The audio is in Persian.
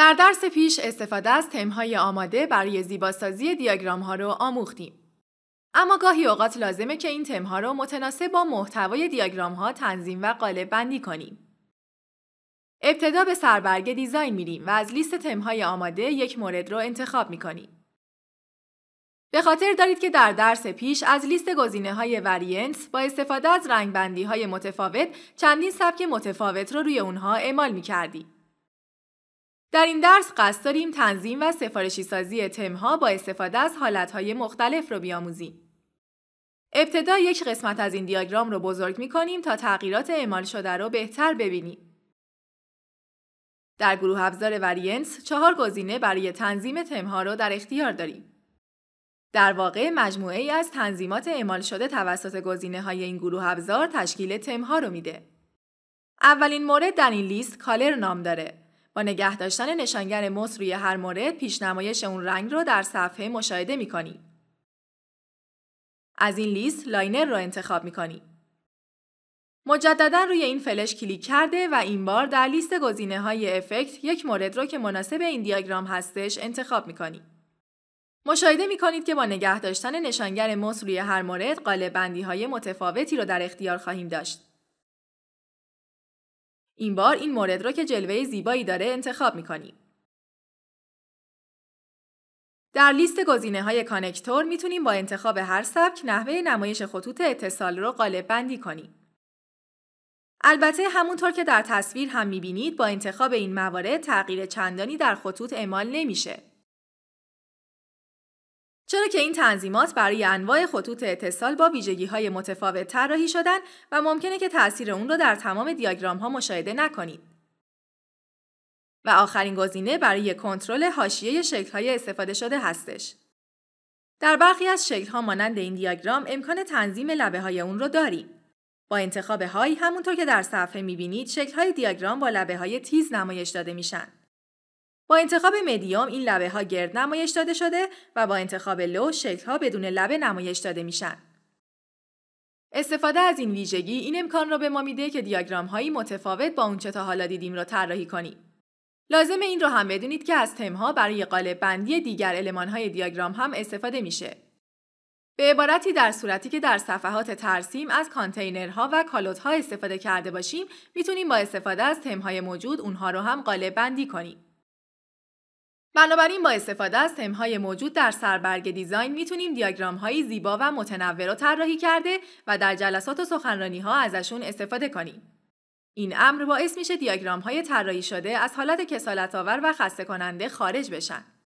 در درس پیش استفاده از تمهای آماده برای زیباسازی دیاگرام ها رو آموختیم. اما گاهی اوقات لازمه که این تمها رو متناسب با محتوای دیاگرام ها تنظیم و قالب بندی کنیم. ابتدا به سربرگ دیزاین میریم و از لیست تمهای آماده یک مورد رو انتخاب میکنیم. به خاطر دارید که در درس پیش از لیست گزینه های با استفاده از بندی های متفاوت چندین سبک متفاوت رو روی اونها اعمال می در این درس قصد داریم تنظیم و سفارشی سازی تمها با استفاده از حالتهای مختلف رو بیاموزیم. ابتدا یک قسمت از این دیاگرام رو بزرگ می کنیم تا تغییرات اعمال شده رو بهتر ببینیم. در گروه ابزار وریانس چهار گزینه برای تنظیم تمها رو در اختیار داریم. در واقع مجموعه ای از تنظیمات اعمال شده توسط گزینه های این گروه ابزار تشکیل تمها رو میده. اولین مورد در این لیست کالر نام داره نگه داشتن نشانگر موس روی هر مورد نمایش اون رنگ رو در صفحه مشاهده میکنی. از این لیست لاینر رو انتخاب میکنی. مجددا روی این فلش کلیک کرده و این بار در لیست گزینه های افکت یک مورد رو که مناسب این دیاگرام هستش انتخاب میکنی. مشاهده می کنید که با نگه داشتن نشانگر موس روی هر مورد قالب های متفاوتی رو در اختیار خواهیم داشت. این بار این مورد را که جلوه زیبایی داره انتخاب میکنیم. در لیست گزینه های کانکتور میتونیم با انتخاب هر سبک نحوه نمایش خطوط اتصال رو قالب بندی کنیم. البته همونطور که در تصویر هم میبینید با انتخاب این موارد تغییر چندانی در خطوط اعمال نمیشه. چرا که این تنظیمات برای انواع خطوط اتصال با ویژگی های متفاوت طراحی شدن و ممکنه که تاثیر اون رو در تمام دیاگرام ها مشاهده نکنید. و آخرین گزینه برای کنترل حاشیه شکل های استفاده شده هستش. در برخی از شکل ها مانند این دیاگرام امکان تنظیم لبه های اون رو داریم. با انتخاب های همونطور که در صفحه میبینید شکل های دیاگرام با لبه های تیز نمایش داده میشن. با انتخاب مدیوم این لبه ها گرد نمایش داده شده و با انتخاب لو شکل ها بدون لبه نمایش داده میشن. استفاده از این ویژگی این امکان را به ما میده که دیاگرام هایی متفاوت با اونچه تا حالا دیدیم را طراحی کنیم. لازم این را هم بدونید که از ها برای قالب بندی دیگر المان های دیاگرام هم استفاده میشه. به عبارتی در صورتی که در صفحات ترسیم از کانتینرها و ها استفاده کرده باشیم میتونیم با استفاده از های موجود اونها رو هم قالب بندی کنیم. بنابراین با استفاده از تمهای موجود در سربرگ دیزاین میتونیم دیاگرام های زیبا و متنوع را طراحی کرده و در جلسات و سخنرانی ها ازشون استفاده کنیم. این امر باعث میشه دیاگرام های طراحی شده از حالت کسالت آور و خسته کننده خارج بشن.